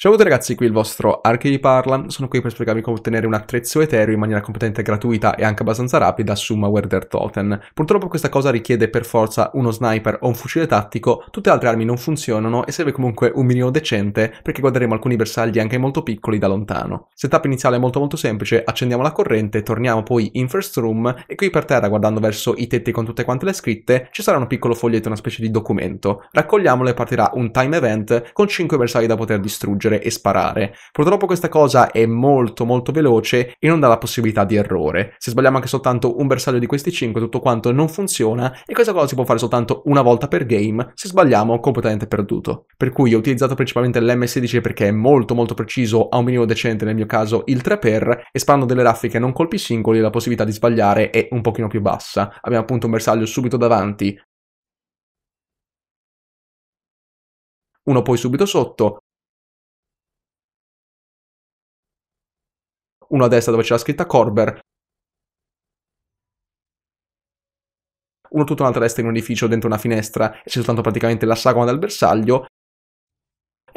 Ciao a tutti ragazzi, qui il vostro Arche di Parla, sono qui per spiegarvi come ottenere un attrezzo Ethereum in maniera completamente gratuita e anche abbastanza rapida su Malware Totem. Purtroppo questa cosa richiede per forza uno sniper o un fucile tattico, tutte le altre armi non funzionano e serve comunque un minimo decente perché guarderemo alcuni bersagli anche molto piccoli da lontano. Setup iniziale è molto molto semplice, accendiamo la corrente, torniamo poi in first room e qui per terra guardando verso i tetti con tutte quante le scritte ci sarà un piccolo foglietto, una specie di documento. Raccogliamolo e partirà un time event con 5 bersagli da poter distruggere correggere e sparare. Purtroppo questa cosa è molto molto veloce e non dà la possibilità di errore. Se sbagliamo anche soltanto un bersaglio di questi 5 tutto quanto non funziona e questa cosa si può fare soltanto una volta per game, se sbagliamo completamente perduto. Per cui ho utilizzato principalmente l'M16 perché è molto molto preciso, ha un minimo decente nel mio caso il 3x e sparando delle raffiche non colpi singoli la possibilità di sbagliare è un pochino più bassa. Abbiamo appunto un bersaglio subito davanti, uno poi subito sotto, uno a destra dove c'è la scritta Corber, uno tutto un'altra destra in un edificio dentro una finestra e c'è soltanto praticamente la sagoma del bersaglio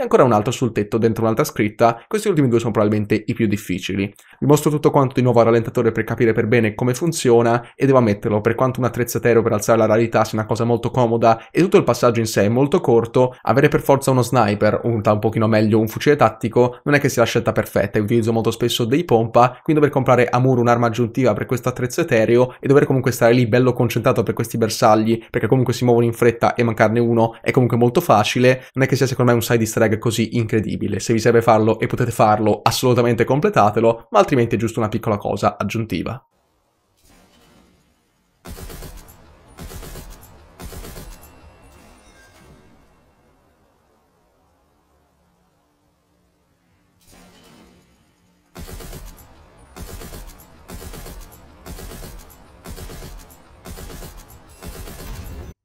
e ancora un altro sul tetto dentro un'altra scritta, questi ultimi due sono probabilmente i più difficili. Vi mostro tutto quanto di nuovo al rallentatore per capire per bene come funziona e devo ammetterlo, per quanto un attrezzatero per alzare la rarità sia una cosa molto comoda e tutto il passaggio in sé è molto corto, avere per forza uno sniper, un, un pochino meglio un fucile tattico, non è che sia la scelta perfetta, io utilizzo molto spesso dei pompa, quindi dover comprare a muro un'arma aggiuntiva per questo attrezzo etereo e dover comunque stare lì bello concentrato per questi bersagli, perché comunque si muovono in fretta e mancarne uno è comunque molto facile, non è che sia secondo me un side distract tag così incredibile. Se vi serve farlo e potete farlo, assolutamente completatelo, ma altrimenti è giusto una piccola cosa aggiuntiva.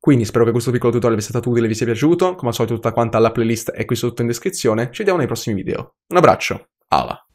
Quindi spero che questo piccolo tutorial vi sia stato utile e vi sia piaciuto, come al solito tutta quanta la playlist è qui sotto in descrizione, ci vediamo nei prossimi video. Un abbraccio, ala!